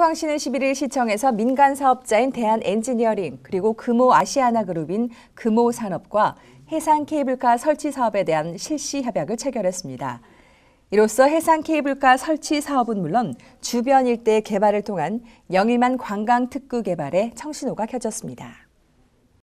포항시는 11일 시청에서 민간 사업자인 대한 엔지니어링 그리고 금호 아시아나 그룹인 금호 산업과 해상 케이블카 설치 사업에 대한 실시 협약을 체결했습니다. 이로써 해상 케이블카 설치 사업은 물론 주변 일대 개발을 통한 영일만 관광 특구 개발에 청신호가 켜졌습니다.